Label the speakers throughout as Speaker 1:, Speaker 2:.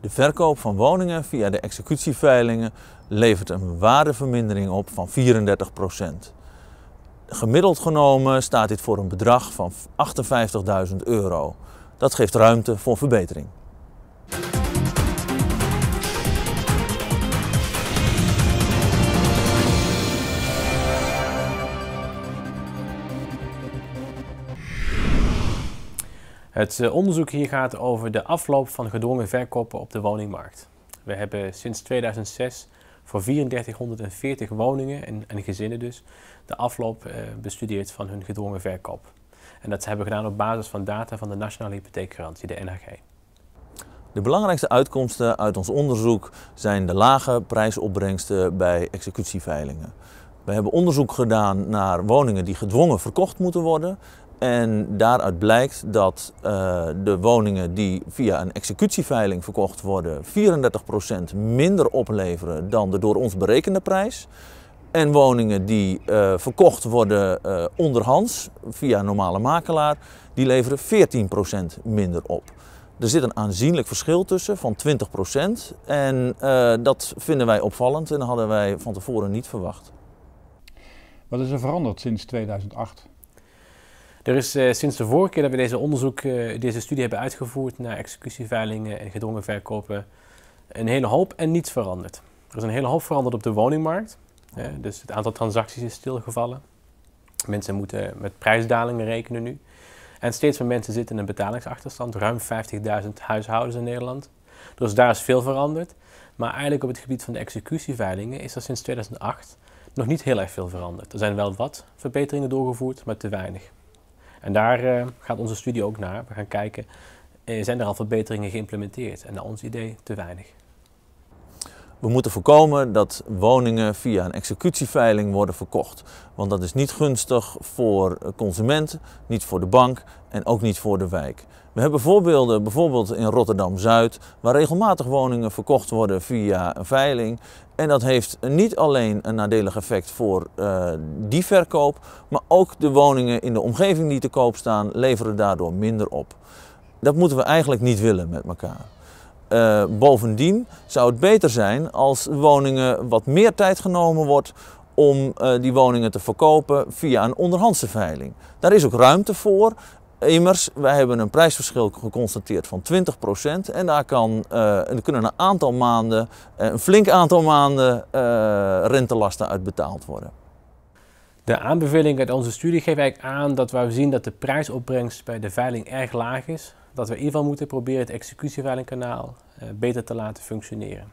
Speaker 1: De verkoop van woningen via de executieveilingen levert een waardevermindering op van 34 Gemiddeld genomen staat dit voor een bedrag van 58.000 euro. Dat geeft ruimte voor verbetering.
Speaker 2: Het eh, onderzoek hier gaat over de afloop van gedwongen verkopen op de woningmarkt. We hebben sinds 2006 voor 3440 woningen en, en gezinnen dus de afloop eh, bestudeerd van hun gedwongen verkoop. En dat hebben we gedaan op basis van data van de Nationale Hypotheekgarantie, de NHG.
Speaker 1: De belangrijkste uitkomsten uit ons onderzoek zijn de lage prijsopbrengsten bij executieveilingen. We hebben onderzoek gedaan naar woningen die gedwongen verkocht moeten worden en daaruit blijkt dat eh, de woningen die via een executieveiling verkocht worden 34% minder opleveren dan de door ons berekende prijs. En woningen die eh, verkocht worden eh, onderhands via een normale makelaar, die leveren 14% minder op. Er zit een aanzienlijk verschil tussen van 20% en dat vinden wij opvallend en hadden wij van tevoren
Speaker 2: niet verwacht. Wat is er veranderd sinds 2008? Er is eh, sinds de vorige keer dat we deze onderzoek, eh, deze studie hebben uitgevoerd naar executieveilingen en gedwongen verkopen, een hele hoop en niets veranderd. Er is een hele hoop veranderd op de woningmarkt. Eh, dus het aantal transacties is stilgevallen. Mensen moeten met prijsdalingen rekenen nu. En steeds meer mensen zitten in een betalingsachterstand, ruim 50.000 huishoudens in Nederland. Dus daar is veel veranderd. Maar eigenlijk op het gebied van de executieveilingen is er sinds 2008 nog niet heel erg veel veranderd. Er zijn wel wat verbeteringen doorgevoerd, maar te weinig. En daar eh, gaat onze studie ook naar. We gaan kijken, uh, zijn er al verbeteringen geïmplementeerd? En naar ons idee te weinig.
Speaker 1: We moeten voorkomen dat woningen via een executieveiling worden verkocht. Want dat is niet gunstig voor eh, consument, niet voor de bank en ook niet voor de wijk. We hebben voorbeelden, bijvoorbeeld in Rotterdam-Zuid, waar regelmatig woningen verkocht worden via een veiling. En dat heeft niet alleen een nadelig effect voor eh, die verkoop, maar ook de woningen in de omgeving die te koop staan, leveren daardoor minder op. Dat moeten we eigenlijk niet willen met elkaar. Eh, bovendien zou het beter zijn als woningen wat meer tijd genomen wordt om eh, die woningen te verkopen via een onderhandse veiling. Daar is ook ruimte voor Immers, wij hebben een prijsverschil geconstateerd van 20% en daar kan, eh, kunnen een aantal maanden, eh, een flink aantal maanden eh, rentelasten uit betaald worden.
Speaker 2: De aanbeveling uit onze studie geeft eigenlijk aan dat waar we zien dat de prijsopbrengst bij de veiling erg laag is, dat we in ieder geval moeten proberen het executieveilingkanaal beter te laten functioneren.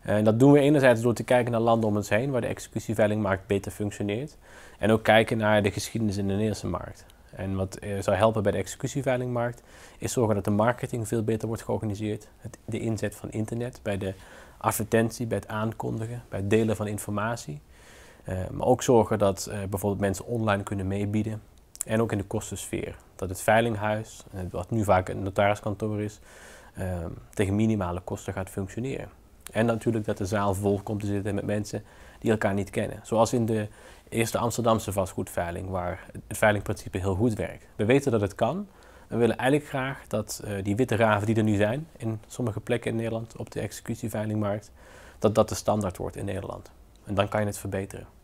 Speaker 2: En dat doen we enerzijds door te kijken naar landen om ons heen waar de executieveilingmarkt beter functioneert en ook kijken naar de geschiedenis in de Nederlandse markt. En wat eh, zou helpen bij de executieveilingmarkt is zorgen dat de marketing veel beter wordt georganiseerd. Het, de inzet van internet, bij de advertentie, bij het aankondigen, bij het delen van informatie. Eh, maar ook zorgen dat eh, bijvoorbeeld mensen online kunnen meebieden. En ook in de kostensfeer. Dat het veilinghuis, wat nu vaak een notariskantoor is, tegen minimale kosten gaat functioneren. En natuurlijk dat de zaal vol komt te zitten met mensen die elkaar niet kennen. Zoals in de eerste Amsterdamse vastgoedveiling, waar het veilingprincipe heel goed werkt. We weten dat het kan. We willen eigenlijk graag dat eh, die witte raven die er nu zijn, in sommige plekken in Nederland, op de executieveilingmarkt, dat dat de standaard wordt in Nederland. En dan kan je het verbeteren.